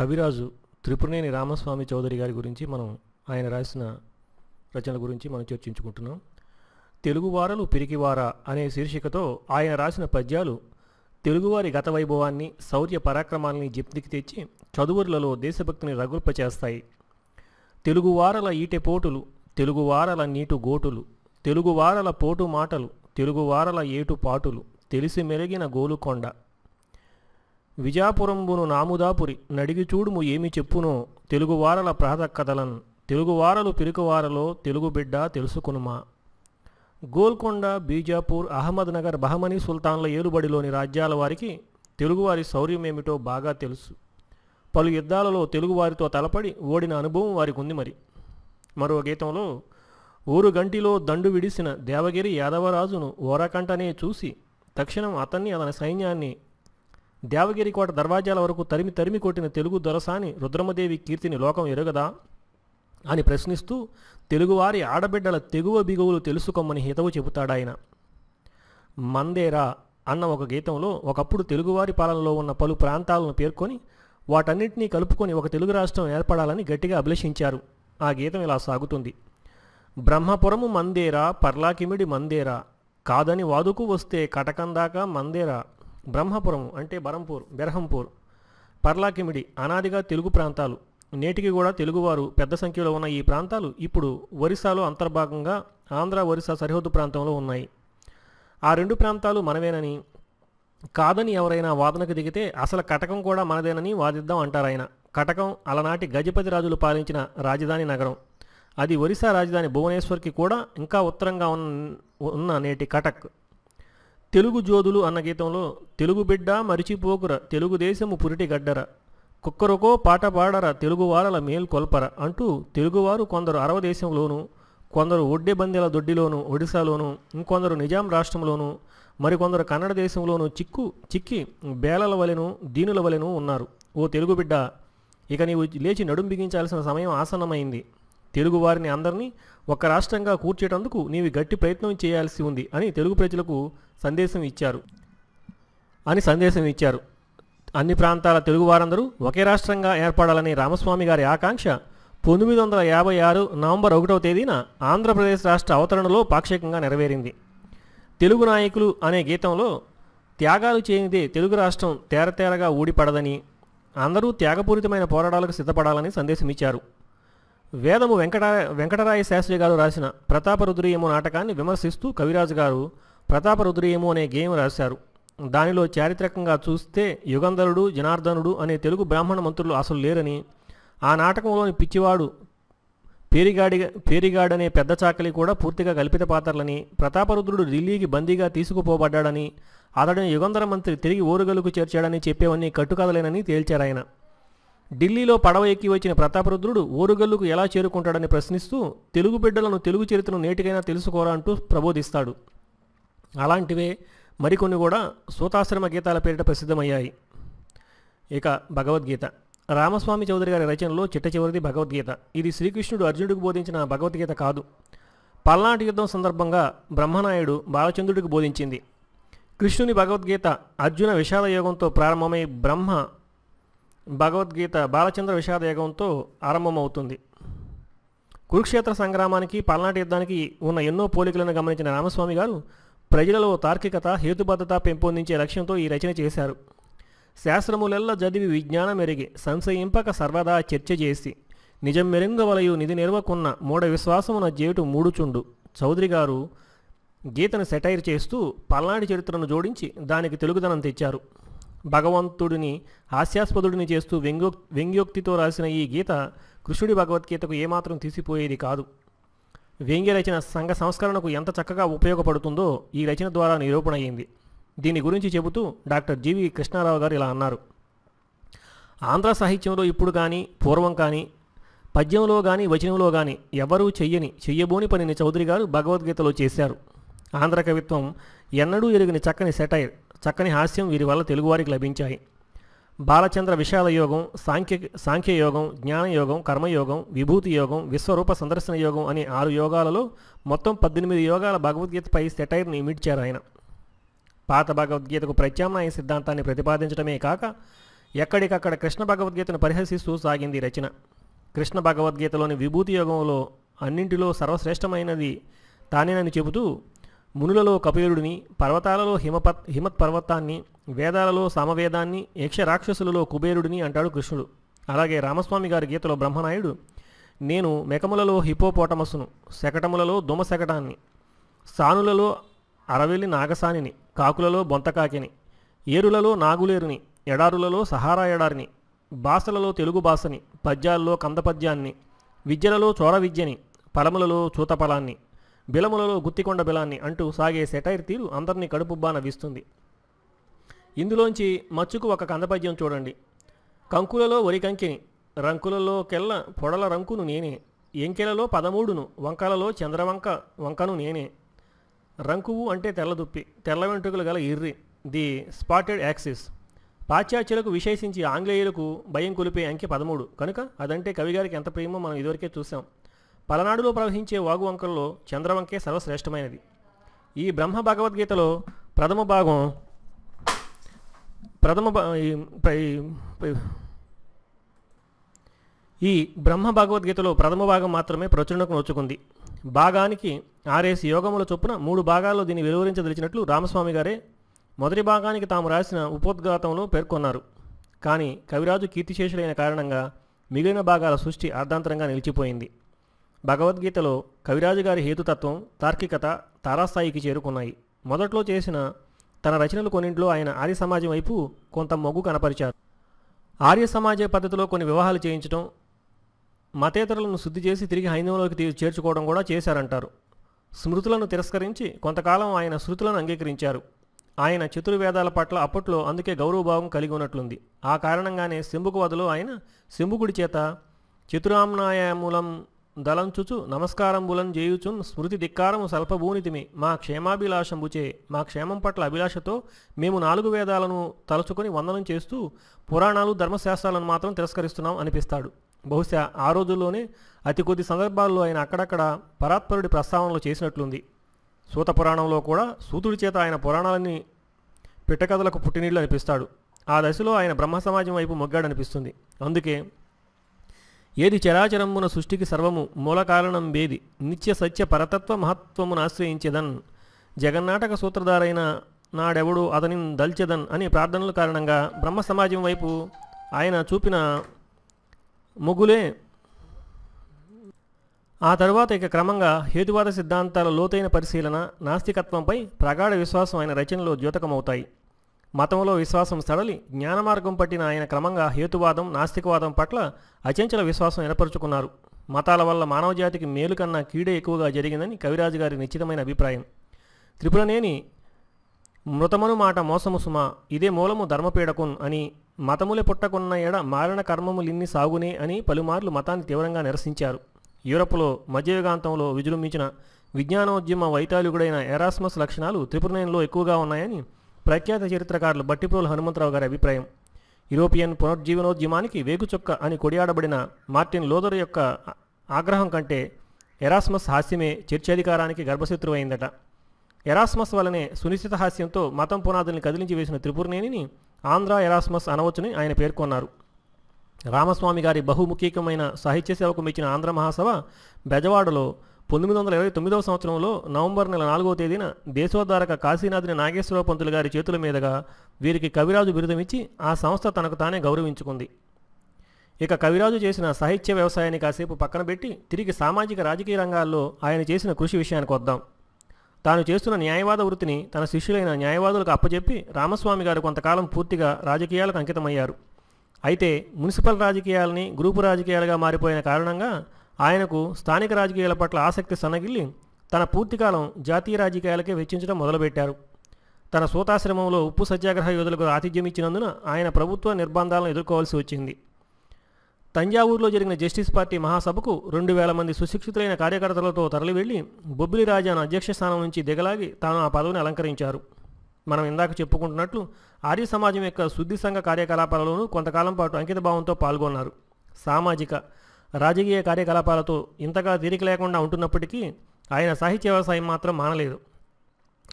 కవిరాజు త్రిపురనేని రామస్వామి చౌదరి గారి గురించి మనం ఆయన రాసిన రచనల గురించి మనం చర్చించుకుంటున్నాం తెలుగువారలు పిరికివారా అనే శీర్షికతో ఆయన రాసిన పద్యాలు తెలుగువారి గత వైభవాన్ని శౌర్య పరాక్రమాల్ని జప్తికి తెచ్చి చదువులలో దేశభక్తిని రగుల్పచేస్తాయి తెలుగువారల ఈటెపోటులు తెలుగువారల నీటు గోటులు తెలుగువారల పోటు మాటలు తెలుగువారల ఏటు పాటులు తెలిసి మెరిగిన గోలుకొండ విజాపురంబును నాముదాపురి నడిగి చూడుము ఏమి చెప్పునో తెలుగువారల ప్రాత కథలన్ తెలుగువారలు పిరుకువారలో తెలుగు బిడ్డ తెలుసుకునుమా గోల్కొండ బీజాపూర్ అహ్మద్నగర్ బహమనీ సుల్తాన్ల ఏలుబడిలోని రాజ్యాల వారికి తెలుగువారి శౌర్యమేమిటో బాగా తెలుసు పలు యుద్ధాలలో తెలుగువారితో తలపడి ఓడిన అనుభవం వారికి ఉంది మరి మరో గీతంలో ఊరు గంటిలో దండు విడిసిన దేవగిరి యాదవరాజును ఓరకంటనే చూసి తక్షణం అతన్ని అతని సైన్యాన్ని దేవగిరికోట దర్వాజాల వరకు తరిమి తరిమి కొట్టిన తెలుగు దొరసాని రుద్రమదేవి కీర్తిని లోకం ఎరగదా అని ప్రశ్నిస్తూ తెలుగువారి ఆడబిడ్డల తెగువ బిగువులు తెలుసుకోమని హితవు చెబుతాడాయన మందేరా అన్న ఒక గీతంలో ఒకప్పుడు తెలుగువారి పాలనలో ఉన్న పలు ప్రాంతాలను పేర్కొని వాటన్నింటినీ కలుపుకొని ఒక తెలుగు రాష్ట్రం ఏర్పడాలని గట్టిగా అభిలషించారు ఆ గీతం ఇలా సాగుతుంది బ్రహ్మపురము మందేరా పర్లాకిమిడి మందేరా కాదని వాదుకు వస్తే కటకందాక మందేరా బ్రహ్మపురం అంటే బరంపూర్ బెరహంపూర్ పర్లాకిమిడి అనాదిగా తెలుగు ప్రాంతాలు నేటికి కూడా తెలుగువారు పెద్ద సంఖ్యలో ఉన్న ఈ ప్రాంతాలు ఇప్పుడు ఒరిస్సాలో అంతర్భాగంగా ఆంధ్ర ఒరిస్సా సరిహద్దు ప్రాంతంలో ఉన్నాయి ఆ రెండు ప్రాంతాలు మనవేనని కాదని ఎవరైనా వాదనకు దిగితే అసలు కటకం కూడా మనదేనని వాదిద్దాం అంటారాయన కటకం అలనాటి గజపతి రాజులు పాలించిన రాజధాని నగరం అది ఒరిస్సా రాజధాని భువనేశ్వర్కి కూడా ఇంకా ఉత్తరంగా ఉన్న నేటి కటక్ తెలుగు జోదులు అన్న గీతంలో తెలుగు బిడ్డ మరిచిపోకుర తెలుగుదేశము పురిటి గడ్డర కుక్కరొకో పాట పాడర తెలుగువారల మేల్కొల్పర అంటూ తెలుగువారు కొందరు అరవదేశంలోనూ కొందరు ఒడ్డెబందెల దొడ్డిలోను ఒడిశాలోను ఇంకొందరు నిజాం రాష్ట్రంలోను మరికొందరు కన్నడ దేశంలోను చిక్కు చిక్కి బేలల వలెను దీనుల వలెను ఉన్నారు ఓ తెలుగు బిడ్డ ఇక నీవు లేచి నడుం బిగించాల్సిన సమయం ఆసన్నమైంది తెలుగు వారిని అందరినీ ఒక రాష్ట్రంగా కూర్చేటందుకు నీవి గట్టి ప్రయత్నం చేయాల్సి ఉంది అని తెలుగు ప్రజలకు సందేశం ఇచ్చారు అని సందేశం ఇచ్చారు అన్ని ప్రాంతాల తెలుగు వారందరూ ఒకే రాష్ట్రంగా ఏర్పడాలని రామస్వామి గారి ఆకాంక్ష పంతొమ్మిది వందల యాభై ఆరు నవంబర్ ఒకటవ తేదీన ఆంధ్రప్రదేశ్ రాష్ట్ర అవతరణలో పాక్షికంగా నెరవేరింది తెలుగు నాయకులు అనే గీతంలో త్యాగాలు చేయనిదే తెలుగు రాష్ట్రం తేరతేరగా ఊడిపడదని అందరూ త్యాగపూరితమైన పోరాటాలకు సిద్ధపడాలని సందేశమిచ్చారు వేదము వెంకట వెంకటరాయ శాస్త్రి గారు రాసిన ప్రతాపరుద్రీయము నాటకాన్ని విమర్శిస్తూ కవిరాజు గారు ప్రతాపరుద్రీయము అనే గేయం రాశారు దానిలో చారిత్రకంగా చూస్తే యుగంధరుడు జనార్దనుడు అనే తెలుగు బ్రాహ్మణ మంత్రులు అసలు లేరని ఆ నాటకంలోని పిచ్చివాడు పేరిగాడి పేరిగాడనే పెద్ద చాకలి కూడా పూర్తిగా కల్పిత పాత్రలని ప్రతాపరుద్రుడు ఢిల్లీకి బందీగా తీసుకుపోబడ్డాడని అతడిని యుగంధర మంత్రి తిరిగి ఓరుగలుకు చేర్చాడని చెప్పేవన్నీ కట్టుకథలేనని తేల్చారాయన ఢిల్లీలో పడవ ఎక్కి వచ్చిన ప్రతాపరుద్రుడు ఓరుగల్లుకు ఎలా చేరుకుంటాడని ప్రశ్నిస్తూ తెలుగు బిడ్డలను తెలుగు చరిత్రను నేటికైనా తెలుసుకోరా అంటూ ప్రబోధిస్తాడు అలాంటివే మరికొన్ని కూడా సూతాశ్రమ గీతాల పేరిట ప్రసిద్ధమయ్యాయి ఇక భగవద్గీత రామస్వామి చౌదరి గారి రచనలో చిట్ట చివరిది భగవద్గీత ఇది శ్రీకృష్ణుడు అర్జునుడికి బోధించిన భగవద్గీత కాదు పల్నాటి యుద్ధం సందర్భంగా బ్రహ్మనాయుడు బాలచంద్రుడికి బోధించింది కృష్ణుని భగవద్గీత అర్జున విషాద యోగంతో ప్రారంభమై బ్రహ్మ భగవద్గీత బాలచంద్ర విషాద యోగంతో ఆరంభమవుతుంది కురుక్షేత్ర సంగ్రామానికి పల్నాటి యుద్ధానికి ఉన్న ఎన్నో పోలికలను గమనించిన రామస్వామి గారు ప్రజలలో తార్కికత హేతుబద్ధత పెంపొందించే లక్ష్యంతో ఈ రచన చేశారు శాస్త్రములెల్ల చదివి విజ్ఞానం మెరిగి సంశయింపక సర్వదా చర్చ చేసి నిజం వలయు నిధి నిర్వకున్న మూఢ విశ్వాసమున జేటు మూడుచుండు చౌదరి గారు గీతను సెటైర్ చేస్తూ పల్నాడి చరిత్రను జోడించి దానికి తెలుగుదనం తెచ్చారు భగవంతుడిని హాస్యాస్పదుడిని చేస్తూ వ్యంగ్యో వ్యంగ్యోక్తితో రాసిన ఈ గీత కృష్ణుడి భగవద్గీతకు ఏమాత్రం తీసిపోయేది కాదు వ్యంగ్య రచన సంఘ సంస్కరణకు ఎంత చక్కగా ఉపయోగపడుతుందో ఈ రచన ద్వారా నిరూపణ అయింది దీని గురించి చెబుతూ డాక్టర్ జీవి కృష్ణారావు గారు ఇలా అన్నారు ఆంధ్ర సాహిత్యంలో ఇప్పుడు కానీ పూర్వం కానీ పద్యంలో కానీ వచనంలో కానీ ఎవరూ చెయ్యని చెయ్యబోని పనిని చౌదరి గారు భగవద్గీతలో చేశారు ఆంధ్ర కవిత్వం ఎన్నడూ ఎరిగిన చక్కని సెటైర్ చక్కని హాస్యం వీరి వల్ల తెలుగువారికి లభించాయి బాలచంద్ర విషాద యోగం సాంఖ్య సాంఖ్యయోగం జ్ఞానయోగం కర్మయోగం విభూతి యోగం విశ్వరూప సందర్శన యోగం అనే ఆరు యోగాలలో మొత్తం పద్దెనిమిది యోగాల భగవద్గీతపై సెటైర్ని ఇమిడ్చారు ఆయన పాత భగవద్గీతకు ప్రత్యామ్నాయ సిద్ధాంతాన్ని ప్రతిపాదించడమే కాక ఎక్కడికక్కడ కృష్ణ భగవద్గీతను పరిహసిస్తూ సాగింది రచన కృష్ణ భగవద్గీతలోని విభూతి యోగంలో అన్నింటిలో సర్వశ్రేష్టమైనది తానేనని చెబుతూ మునులలో కపిలుడిని పర్వతాలలో హిమపత్ హిమత్పర్వతాన్ని పర్వతాన్ని వేదాలలో సామవేదాన్ని యక్షరాక్షసులలో కుబేరుడిని అంటాడు కృష్ణుడు అలాగే రామస్వామి గారి గీతలో బ్రహ్మనాయుడు నేను మెకములలో హిపోపోటమస్సును శకటములలో దుమశకటాన్ని సానులలో అరవెల్లి నాగసానిని కాకులలో బొంతకాకిని ఏరులలో నాగులేరుని ఎడారులలో సహారా ఎడారిని భాషలలో తెలుగు భాషని పద్యాల్లో కందపద్యాన్ని విద్యలలో చోర విద్యని పలములలో చూతఫలాన్ని బిలములలో గుత్తికొండ బిలాన్ని అంటూ సాగే సెటైర్ తీరు అందరినీ కడుపుబ్బాన వీస్తుంది ఇందులోంచి మచ్చుకు ఒక కందపద్యం చూడండి కంకులలో వరి కంకిని రంకులలో కెల్ల పొడల రంకును నేనే ఎంకెలలో పదమూడును వంకలలో చంద్రవంక వంకను నేనే రంకువు అంటే తెల్లదుప్పి తెల్ల వెంట్రుకలు గల ఇర్రి ది స్పాటెడ్ యాక్సిస్ పాశ్చాత్యులకు విశేషించి ఆంగ్లేయులకు భయం కొలిపే అంకె పదమూడు కనుక అదంటే కవిగారికి ఎంత ప్రేమో మనం ఇదివరకే చూసాం పలనాడులో ప్రవహించే వాగువంకల్లో చంద్రవంకే సర్వశ్రేష్టమైనది ఈ బ్రహ్మ భగవద్గీతలో ప్రథమ భాగం ప్రథమ ఈ బ్రహ్మ భగవద్గీతలో ప్రథమ భాగం మాత్రమే ప్రచురణకు నొచ్చుకుంది భాగానికి ఆరేసి యోగముల చొప్పున మూడు భాగాల్లో దీన్ని వెలువరించదలిచినట్లు రామస్వామి గారే మొదటి భాగానికి తాము రాసిన ఉపోద్ఘాతంలో పేర్కొన్నారు కానీ కవిరాజు కీర్తిశేషులైన కారణంగా మిగిలిన భాగాల సృష్టి అర్ధాంతరంగా నిలిచిపోయింది భగవద్గీతలో కవిరాజు గారి హేతుతత్వం తార్కికత తారాస్థాయికి చేరుకున్నాయి మొదట్లో చేసిన తన రచనలు కొన్నింట్లో ఆయన ఆర్య సమాజం వైపు కొంత మొగ్గు కనపరిచారు ఆర్య సమాజ పద్ధతిలో కొన్ని వివాహాలు చేయించడం మతేతరులను శుద్ధి చేసి తిరిగి హైందవంలోకి చేర్చుకోవడం కూడా చేశారంటారు స్మృతులను తిరస్కరించి కొంతకాలం ఆయన శృతులను అంగీకరించారు ఆయన చతుర్వేదాల పట్ల అప్పట్లో అందుకే గౌరవభావం కలిగి ఉన్నట్లుంది ఆ కారణంగానే శంభుకు వదలు ఆయన శంభుకుడి చేత చతురామ్నాయములం దలంచుచు నమస్కారంబులను చేయుచున్ స్మృతి ధిక్కారము స్వల్పభూనితిమి మా క్షేమాభిలాషంబుచే మా క్షేమం పట్ల అభిలాషతో మేము నాలుగు వేదాలను తలుచుకొని వందనం చేస్తూ పురాణాలు ధర్మశాస్త్రాలను మాత్రం తిరస్కరిస్తున్నాం అనిపిస్తాడు బహుశా ఆ రోజుల్లోనే అతి కొద్ది సందర్భాల్లో ఆయన అక్కడక్కడ పరాత్పరుడి ప్రస్తావనలు చేసినట్లుంది సూత పురాణంలో కూడా సూతుడి చేత ఆయన పురాణాలని పిట్టకథలకు పుట్టినీళ్ళు అనిపిస్తాడు ఆ దశలో ఆయన బ్రహ్మ సమాజం వైపు మొగ్గాడనిపిస్తుంది అందుకే ఏది చరాచరమున సృష్టికి సర్వము మూలకారణం వేది నిత్య సత్య పరతత్వ మహత్వమును ఆశ్రయించేదన్ జగన్నాటక సూత్రధారైన నాడెవడు అతనిని దల్చెదన్ అని ప్రార్థనల కారణంగా బ్రహ్మ సమాజం వైపు ఆయన చూపిన మొగులే ఆ తరువాత ఇక క్రమంగా హేతువాద సిద్ధాంతాల లోతైన పరిశీలన నాస్తికత్వంపై ప్రగాఢ విశ్వాసం ఆయన రచనలో ద్యోతకమవుతాయి మతంలో విశ్వాసం సడలి జ్ఞానమార్గం పట్టిన ఆయన క్రమంగా హేతువాదం నాస్తికవాదం పట్ల అచంచల విశ్వాసం ఏర్పరుచుకున్నారు మతాల వల్ల మానవజాతికి మేలు కన్నా కీడే ఎక్కువగా జరిగిందని కవిరాజు గారి నిశ్చితమైన అభిప్రాయం త్రిపురనేని మృతమను మాట మోసము సుమ ఇదే మూలము ధర్మపీడకున్ అని మతములే పుట్టకున్న ఎడ మారణ కర్మములిన్ని సాగునే అని పలుమార్లు మతాన్ని తీవ్రంగా నిరసించారు యూరప్లో మధ్యయుగాంతంలో విజృంభించిన విజ్ఞానోద్యమ వైతాళికుడైన ఎరాస్మస్ లక్షణాలు త్రిపురనేనిలో ఎక్కువగా ఉన్నాయని ప్రఖ్యాత చరిత్రకారులు బట్టిప్రోలు హనుమంతరావు గారి అభిప్రాయం యూరోపియన్ పునర్జీవనోద్యమానికి వేగుచొక్క అని కొడియాడబడిన మార్టిన్ లోదర్ యొక్క ఆగ్రహం కంటే ఎరాస్మస్ హాస్యమే చర్చాధికారానికి గర్భశత్రువైందట ఎరాస్మస్ వలనే సునిశ్చిత హాస్యంతో మతం పునాదుల్ని కదిలించి వేసిన త్రిపురనేనిని ఆంధ్ర ఎరాస్మస్ అనవచ్చుని ఆయన పేర్కొన్నారు రామస్వామి గారి బహుముఖీకమైన సాహిత్య సేవకు మెచ్చిన ఆంధ్ర మహాసభ బెజవాడలో పంతొమ్మిది వందల ఇరవై తొమ్మిదవ సంవత్సరంలో నవంబర్ నెల నాలుగవ తేదీన దేశోద్ధారక కాశీనాథుని నాగేశ్వర పంతులు గారి చేతుల మీదుగా వీరికి కవిరాజు బిరుదమిచ్చి ఆ సంస్థ తనకు తానే గౌరవించుకుంది ఇక కవిరాజు చేసిన సాహిత్య వ్యవసాయాన్ని కాసేపు పక్కన పెట్టి తిరిగి సామాజిక రాజకీయ రంగాల్లో ఆయన చేసిన కృషి విషయానికి వద్దాం తాను చేస్తున్న న్యాయవాద వృత్తిని తన శిష్యులైన న్యాయవాదులకు అప్పచెప్పి రామస్వామి గారు కొంతకాలం పూర్తిగా రాజకీయాలకు అంకితమయ్యారు అయితే మున్సిపల్ రాజకీయాలని గ్రూపు రాజకీయాలుగా మారిపోయిన కారణంగా ఆయనకు స్థానిక రాజకీయాల పట్ల ఆసక్తి సన్నగిల్లి తన పూర్తికాలం జాతీయ రాజకీయాలకే వెచ్చించడం మొదలుపెట్టారు తన సూతాశ్రమంలో ఉప్పు సత్యాగ్రహ యోధులకు ఆతిథ్యం ఇచ్చినందున ఆయన ప్రభుత్వ నిర్బంధాలను ఎదుర్కోవాల్సి వచ్చింది తంజావూరులో జరిగిన జస్టిస్ పార్టీ మహాసభకు రెండు వేల మంది సుశిక్షితులైన కార్యకర్తలతో తరలివెళ్లి బొబ్బిలి రాజాను అధ్యక్ష స్థానం నుంచి దిగలాగి తాను ఆ పదవిని అలంకరించారు మనం ఇందాక చెప్పుకుంటున్నట్లు ఆర్య సమాజం యొక్క శుద్ధి సంఘ కార్యకలాపాలలోనూ కొంతకాలం పాటు అంకితభావంతో పాల్గొన్నారు సామాజిక రాజకీయ కార్యకలాపాలతో ఇంతగా తీరిక లేకుండా ఉంటున్నప్పటికీ ఆయన సాహిత్య వ్యవసాయం మాత్రం మానలేదు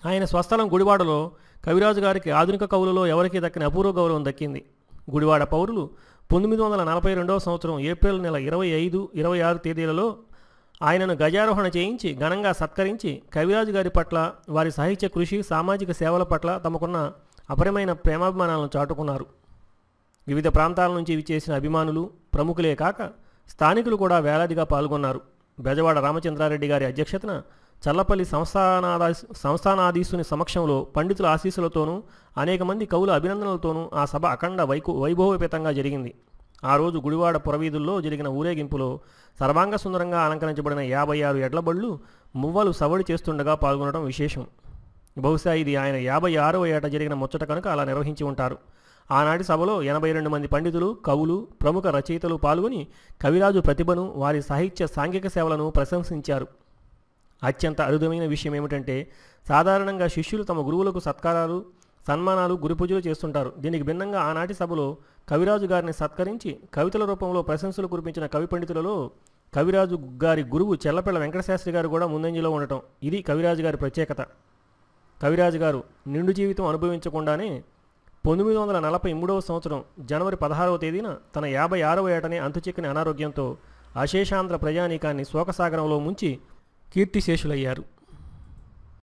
ఆయన స్వస్థలం గుడివాడలో కవిరాజు గారికి ఆధునిక కవులలో ఎవరికీ దక్కిన అపూర్వ గౌరవం దక్కింది గుడివాడ పౌరులు పంతొమ్మిది వందల నలభై రెండవ సంవత్సరం ఏప్రిల్ నెల ఇరవై ఐదు ఇరవై ఆరు తేదీలలో ఆయనను గజారోహణ చేయించి ఘనంగా సత్కరించి కవిరాజు గారి పట్ల వారి సాహిత్య కృషి సామాజిక సేవల పట్ల తమకున్న అపరమైన ప్రేమాభిమానాలను చాటుకున్నారు వివిధ ప్రాంతాల నుంచి చేసిన అభిమానులు ప్రముఖులే కాక స్థానికులు కూడా వేలాదిగా పాల్గొన్నారు బెజవాడ రామచంద్రారెడ్డి గారి అధ్యక్షతన చల్లపల్లి సంస్థానాదా సంస్థానాధీశుని సమక్షంలో పండితుల ఆశీస్సులతోనూ అనేక మంది కవుల అభినందనలతోనూ ఆ సభ అఖండ వైకు వైభవోపేతంగా జరిగింది ఆ రోజు గుడివాడ పురవీధుల్లో జరిగిన ఊరేగింపులో సర్వాంగ సుందరంగా అలంకరించబడిన యాభై ఆరు ఎడ్లబళ్ళు మువ్వలు సవడి చేస్తుండగా పాల్గొనడం విశేషం బహుశా ఇది ఆయన యాభై ఆరవ ఏట జరిగిన ముచ్చట కనుక అలా నిర్వహించి ఉంటారు ఆనాటి సభలో ఎనభై రెండు మంది పండితులు కవులు ప్రముఖ రచయితలు పాల్గొని కవిరాజు ప్రతిభను వారి సాహిత్య సాంఘిక సేవలను ప్రశంసించారు అత్యంత అరుదమైన విషయం ఏమిటంటే సాధారణంగా శిష్యులు తమ గురువులకు సత్కారాలు సన్మానాలు గురుపూజలు చేస్తుంటారు దీనికి భిన్నంగా ఆనాటి సభలో కవిరాజు గారిని సత్కరించి కవితల రూపంలో ప్రశంసలు కురిపించిన కవి పండితులలో కవిరాజు గారి గురువు చెల్లపిల్ల వెంకటశాస్త్రి గారు కూడా ముందంజలో ఉండటం ఇది కవిరాజు గారి ప్రత్యేకత కవిరాజు గారు నిండు జీవితం అనుభవించకుండానే పంతొమ్మిది వందల నలభై మూడవ సంవత్సరం జనవరి పదహారవ తేదీన తన యాభై ఆరవ ఏటనే అంతుచిక్కని అనారోగ్యంతో అశేషాంధ్ర ప్రజానీకాన్ని శోకసాగరంలో ముంచి కీర్తిశేషులయ్యారు